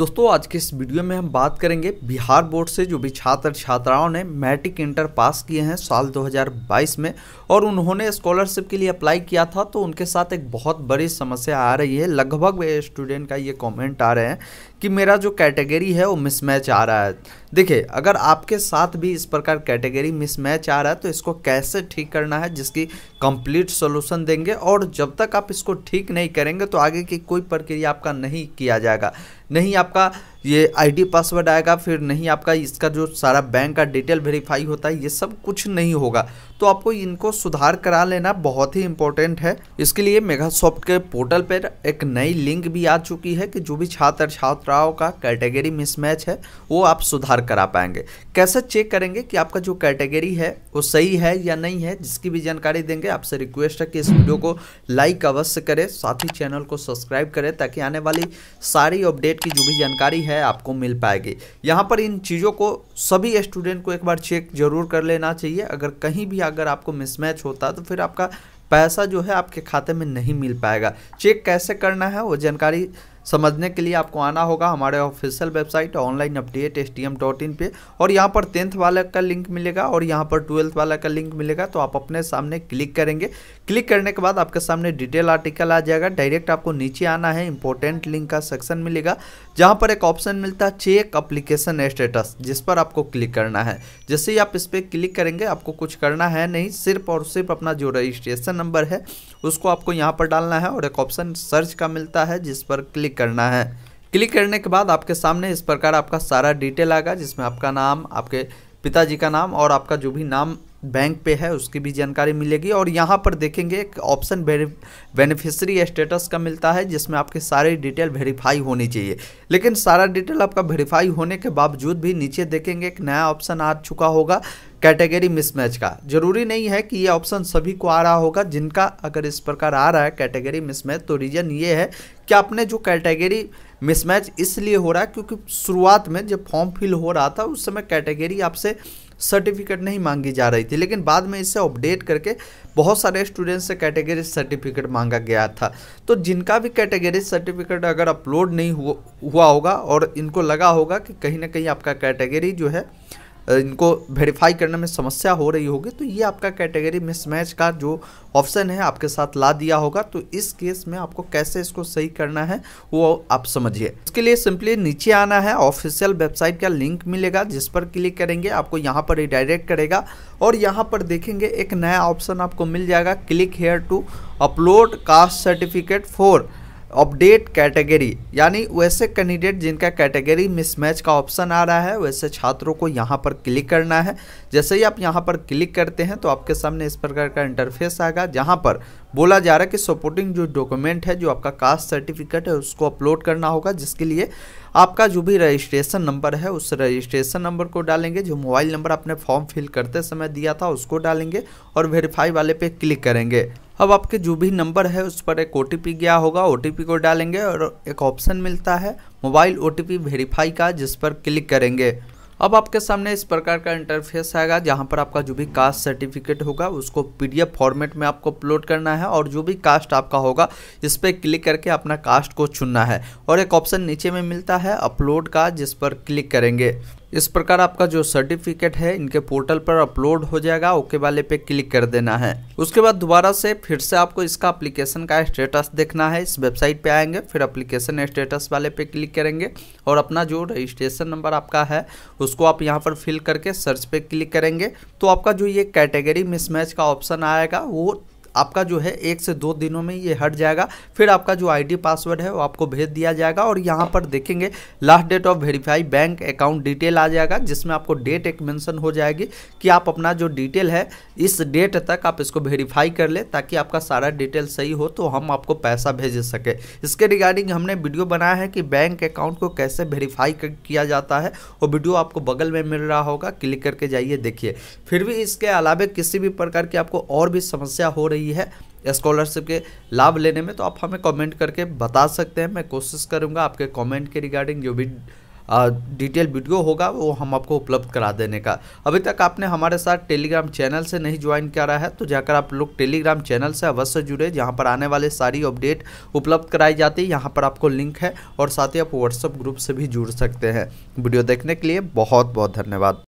दोस्तों आज के इस वीडियो में हम बात करेंगे बिहार बोर्ड से जो भी छात्र छात्राओं ने मैट्रिक इंटर पास किए हैं साल 2022 में और उन्होंने स्कॉलरशिप के लिए अप्लाई किया था तो उनके साथ एक बहुत बड़ी समस्या आ रही है लगभग स्टूडेंट का ये कमेंट आ रहे हैं कि मेरा जो कैटेगरी है वो मिसमैच आ रहा है देखिए अगर आपके साथ भी इस प्रकार कैटेगरी मिसमैच आ रहा है तो इसको कैसे ठीक करना है जिसकी कंप्लीट सोल्यूशन देंगे और जब तक आप इसको ठीक नहीं करेंगे तो आगे की कोई प्रक्रिया आपका नहीं किया जाएगा नहीं आपका ये आईडी पासवर्ड आएगा फिर नहीं आपका इसका जो सारा बैंक का डिटेल वेरीफाई होता है ये सब कुछ नहीं होगा तो आपको इनको सुधार करा लेना बहुत ही इम्पोर्टेंट है इसके लिए मेगासॉफ्ट के पोर्टल पर एक नई लिंक भी आ चुकी है कि जो भी छात्र छात्राओं का कैटेगरी मिसमैच है वो आप सुधार करा पाएंगे कैसे चेक करेंगे कि आपका जो कैटेगरी है वो सही है या नहीं है जिसकी भी जानकारी देंगे आपसे रिक्वेस्ट है कि इस वीडियो को लाइक अवश्य करें साथ ही चैनल को सब्सक्राइब करें ताकि आने वाली सारी अपडेट की जो भी जानकारी है है आपको मिल पाएगी यहाँ पर इन चीज़ों को सभी स्टूडेंट को एक बार चेक जरूर कर लेना चाहिए अगर कहीं भी अगर आपको मिसमैच होता है तो फिर आपका पैसा जो है आपके खाते में नहीं मिल पाएगा चेक कैसे करना है वो जानकारी समझने के लिए आपको आना होगा हमारे official website online update S T M dot in पर और यहाँ पर टेंथ वाला का लिंक मिलेगा और यहाँ पर ट्वेल्थ वाला का लिंक मिलेगा तो आप अपने सामने क्लिक करेंगे क्लिक करने के बाद आपके सामने डिटेल आर्टिकल आ जाएगा डायरेक्ट आपको नीचे आना है इंपॉर्टेंट लिंक का सेक्शन मिलेगा जहाँ पर एक ऑप्शन मिलता है चेक अप्लीकेशन स्टेटस जिस पर आपको क्लिक करना है जैसे ही आप इस पर क्लिक करेंगे आपको कुछ करना है नहीं सिर्फ और सिर्फ अपना जो रजिस्ट्रेशन नंबर है उसको आपको यहाँ पर डालना है और एक ऑप्शन सर्च का मिलता है जिस पर क्लिक क्लिक करना है क्लिक करने के बाद आपके सामने इस प्रकार आपका सारा डिटेल आएगा जिसमें आपका नाम आपके पिताजी का नाम और आपका जो भी नाम बैंक पे है उसकी भी जानकारी मिलेगी और यहाँ पर देखेंगे एक ऑप्शन बेनिफिशरी स्टेटस का मिलता है जिसमें आपके सारे डिटेल वेरीफाई होनी चाहिए लेकिन सारा डिटेल आपका वेरीफाई होने के बावजूद भी नीचे देखेंगे एक नया ऑप्शन आ चुका होगा कैटेगरी मिसमैच का जरूरी नहीं है कि ये ऑप्शन सभी को आ रहा होगा जिनका अगर इस प्रकार आ रहा है कैटेगरी मिसमैच तो रीज़न ये है कि आपने जो कैटेगरी मिसमैच इसलिए हो रहा है क्योंकि शुरुआत में जब फॉर्म फिल हो रहा था उस समय कैटेगरी आपसे सर्टिफिकेट नहीं मांगी जा रही थी लेकिन बाद में इसे अपडेट करके बहुत सारे स्टूडेंट्स से कैटेगरी सर्टिफिकेट मांगा गया था तो जिनका भी कैटेगरी सर्टिफिकेट अगर अपलोड नहीं हुआ हुआ होगा और इनको लगा होगा कि कहीं ना कहीं आपका कैटेगरी जो है इनको वेरीफाई करने में समस्या हो रही होगी तो ये आपका कैटेगरी मिसमैच का जो ऑप्शन है आपके साथ ला दिया होगा तो इस केस में आपको कैसे इसको सही करना है वो आप समझिए इसके लिए सिंपली नीचे आना है ऑफिशियल वेबसाइट का लिंक मिलेगा जिस पर क्लिक करेंगे आपको यहाँ पर रिडायरेक्ट करेगा और यहाँ पर देखेंगे एक नया ऑप्शन आपको मिल जाएगा click here to upload caste certificate for update category यानी वैसे कैंडिडेट जिनका कैटेगरी मिसमैच का ऑप्शन आ रहा है वैसे छात्रों को यहाँ पर क्लिक करना है जैसे ही आप यहाँ पर क्लिक करते हैं तो आपके सामने इस प्रकार का इंटरफेस आएगा जहाँ पर बोला जा रहा है कि सपोर्टिंग जो डॉक्यूमेंट है जो आपका कास्ट सर्टिफिकेट है उसको अपलोड करना होगा जिसके लिए आपका जो भी रजिस्ट्रेशन नंबर है उस रजिस्ट्रेशन नंबर को डालेंगे जो मोबाइल नंबर आपने फॉर्म फिल करते समय दिया था उसको डालेंगे और वेरीफाई वाले पे क्लिक करेंगे अब आपके जो भी नंबर है उस पर एक ओ गया होगा ओ को डालेंगे और एक ऑप्शन मिलता है मोबाइल ओ वेरीफाई का जिस पर क्लिक करेंगे अब आपके सामने इस प्रकार का इंटरफेस आएगा जहाँ पर आपका जो भी कास्ट सर्टिफिकेट होगा उसको पीडीएफ फॉर्मेट में आपको अपलोड करना है और जो भी कास्ट आपका होगा इस पर क्लिक करके अपना कास्ट को चुनना है और एक ऑप्शन नीचे में मिलता है अपलोड का जिस पर क्लिक करेंगे इस प्रकार आपका जो सर्टिफिकेट है इनके पोर्टल पर अपलोड हो जाएगा ओके वाले पे क्लिक कर देना है उसके बाद दोबारा से फिर से आपको इसका अप्लीकेशन का स्टेटस देखना है इस वेबसाइट पे आएंगे फिर अप्लीकेशन स्टेटस वाले पे क्लिक करेंगे और अपना जो रजिस्ट्रेशन नंबर आपका है उसको आप यहाँ पर फिल करके सर्च पे क्लिक करेंगे तो आपका जो ये कैटेगरी मिसमैच का ऑप्शन आएगा वो आपका जो है एक से दो दिनों में ये हट जाएगा फिर आपका जो आईडी पासवर्ड है वो आपको भेज दिया जाएगा और यहाँ पर देखेंगे last date of verify bank account detail आ जाएगा जिसमें आपको डेट एक मेंशन हो जाएगी कि आप अपना जो डिटेल है इस डेट तक आप इसको वेरीफाई कर ले ताकि आपका सारा डिटेल सही हो तो हम आपको पैसा भेज सके इसके रिगार्डिंग हमने वीडियो बनाया है कि बैंक अकाउंट को कैसे वेरीफाई किया जाता है वो वीडियो आपको बगल में मिल रहा होगा क्लिक करके जाइए देखिए फिर भी इसके अलावा किसी भी प्रकार की आपको और भी समस्या हो रही रही है स्कॉलरशिप के लाभ लेने में तो आप हमें कमेंट करके बता सकते हैं मैं कोशिश करूंगा आपके कमेंट के रिगार्डिंग जो भी डिटेल वीडियो होगा वो हम आपको उपलब्ध करा देने का अभी तक आपने हमारे साथ टेलीग्राम चैनल से नहीं ज्वाइन करा है तो जाकर आप लोग टेलीग्राम चैनल से अवश्य जुड़े जहाँ पर आने वाले सारी अपडेट उपलब्ध कराई जाती है यहाँ पर आपको लिंक है और साथ ही आप व्हाट्सअप ग्रुप से भी जुड़ सकते हैं वीडियो देखने के लिए बहुत बहुत धन्यवाद